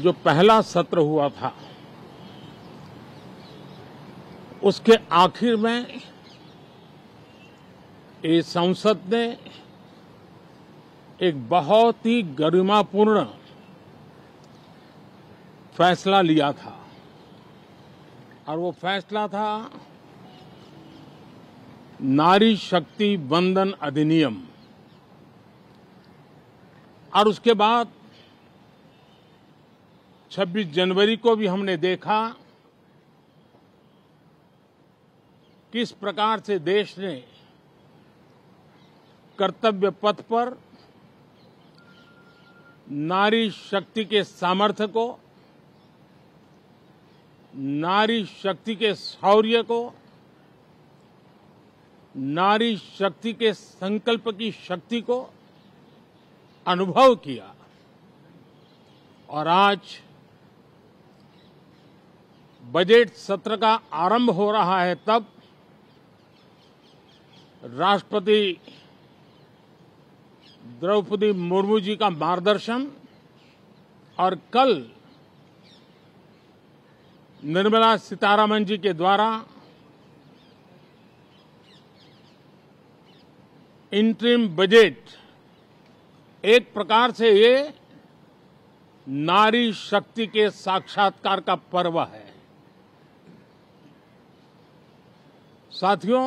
जो पहला सत्र हुआ था उसके आखिर में इस संसद ने एक बहुत ही गरिमापूर्ण फैसला लिया था और वो फैसला था नारी शक्ति बंधन अधिनियम और उसके बाद 26 जनवरी को भी हमने देखा किस प्रकार से देश ने कर्तव्य पथ पर नारी शक्ति के सामर्थ्य को नारी शक्ति के शौर्य को नारी शक्ति के संकल्प की शक्ति को अनुभव किया और आज बजट सत्र का आरंभ हो रहा है तब राष्ट्रपति द्रौपदी मुर्मू जी का मार्गदर्शन और कल निर्मला सीतारामन जी के द्वारा इंट्रीम बजट एक प्रकार से ये नारी शक्ति के साक्षात्कार का पर्व है साथियों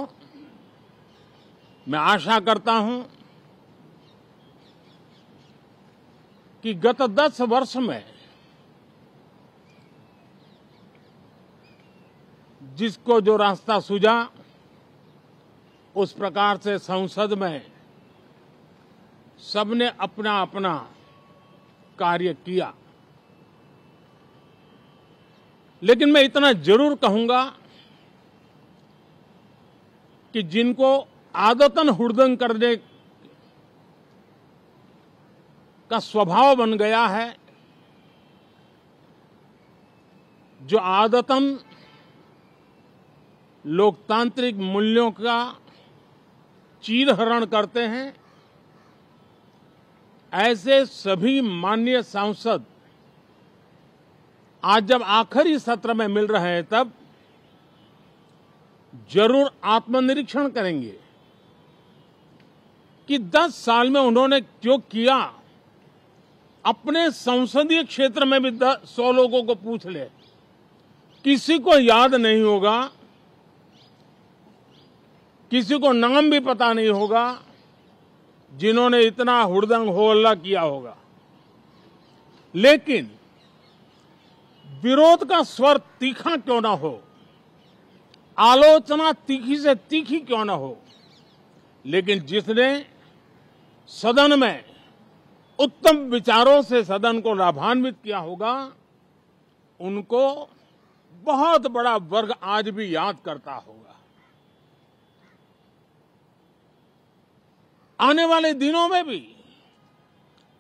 मैं आशा करता हूं कि गत दस वर्ष में जिसको जो रास्ता सूझा उस प्रकार से संसद में सबने अपना अपना कार्य किया लेकिन मैं इतना जरूर कहूंगा कि जिनको आदतन हृदंग करने का स्वभाव बन गया है जो आदतन लोकतांत्रिक मूल्यों का चीरहरण करते हैं ऐसे सभी माननीय सांसद आज जब आखिरी सत्र में मिल रहे हैं तब जरूर आत्मनिरीक्षण करेंगे कि 10 साल में उन्होंने जो किया अपने संसदीय क्षेत्र में भी सौ लोगों को पूछ ले किसी को याद नहीं होगा किसी को नाम भी पता नहीं होगा जिन्होंने इतना हुड़दंग हो हल्ला किया होगा लेकिन विरोध का स्वर तीखा क्यों ना हो आलोचना तीखी से तीखी क्यों न हो लेकिन जिसने सदन में उत्तम विचारों से सदन को लाभान्वित किया होगा उनको बहुत बड़ा वर्ग आज भी याद करता होगा आने वाले दिनों में भी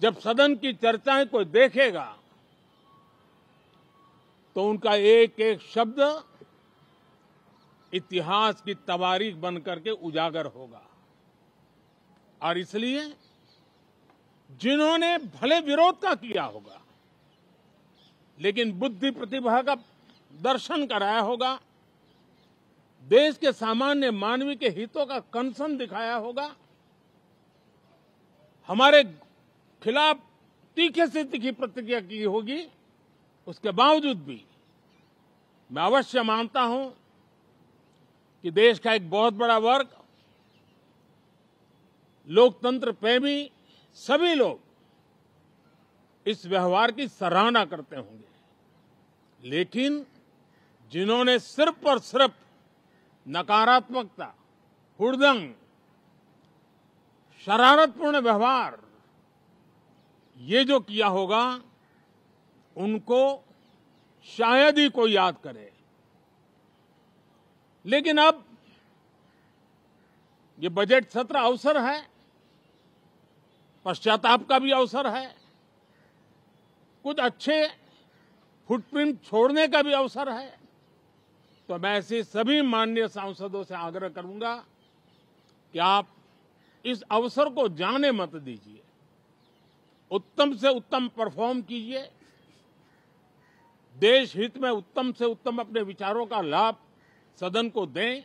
जब सदन की चर्चाएं कोई देखेगा तो उनका एक एक शब्द इतिहास की तवारीख बन करके उजागर होगा और इसलिए जिन्होंने भले विरोध का किया होगा लेकिन बुद्धि प्रतिभा का दर्शन कराया होगा देश के सामान्य मानवीय के हितों का कंसर्न दिखाया होगा हमारे खिलाफ तीखे से तीखी प्रतिक्रिया की होगी उसके बावजूद भी मैं अवश्य मानता हूं कि देश का एक बहुत बड़ा वर्ग लोकतंत्र प्रेमी सभी लोग इस व्यवहार की सराहना करते होंगे लेकिन जिन्होंने सिर्फ और सिर्फ नकारात्मकता हुड़दंग शरारतपूर्ण व्यवहार ये जो किया होगा उनको शायद ही कोई याद करे लेकिन अब ये बजट सत्र अवसर है पश्चाताप का भी अवसर है कुछ अच्छे फुटप्रिंट छोड़ने का भी अवसर है तो मैं ऐसे सभी माननीय सांसदों से आग्रह करूंगा कि आप इस अवसर को जाने मत दीजिए उत्तम से उत्तम परफॉर्म कीजिए देश हित में उत्तम से उत्तम अपने विचारों का लाभ सदन को दें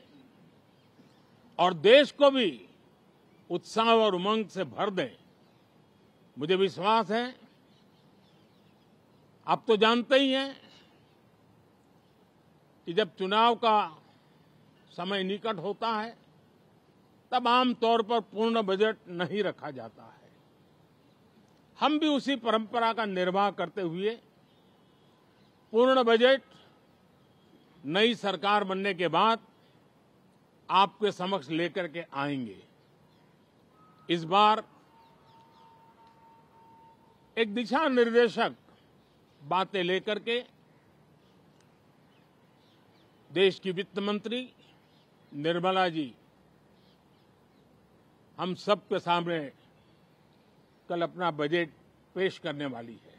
और देश को भी उत्साह और उमंग से भर दें मुझे विश्वास है आप तो जानते ही हैं कि जब चुनाव का समय निकट होता है तब आमतौर पर पूर्ण बजट नहीं रखा जाता है हम भी उसी परंपरा का निर्वाह करते हुए पूर्ण बजट नई सरकार बनने के बाद आपके समक्ष लेकर के आएंगे इस बार एक दिशा निर्देशक बातें लेकर के देश की वित्त मंत्री निर्मला जी हम सबके सामने कल अपना बजट पेश करने वाली है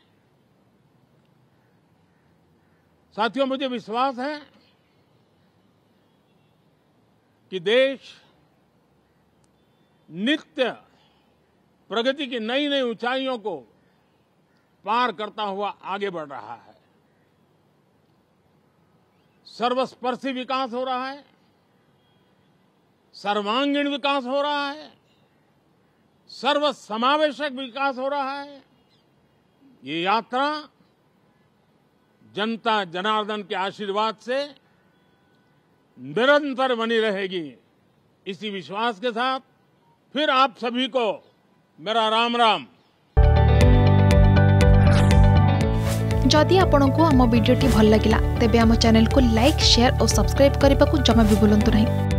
साथियों मुझे विश्वास है कि देश नित्य प्रगति की नई नई ऊंचाइयों को पार करता हुआ आगे बढ़ रहा है सर्वस्पर्शी विकास हो रहा है सर्वांगीण विकास हो रहा है सर्वसमावेशक विकास हो रहा है ये यात्रा जनता जनार्दन के आशीर्वाद से निरंतर बनी रहेगी इसी विश्वास के साथ फिर आप सभी को मेरा राम राम जदि आपण को आम भिडी भल लगा तेब आम को लाइक शेयर और सब्सक्राइब करने को जमा भी बुलां नहीं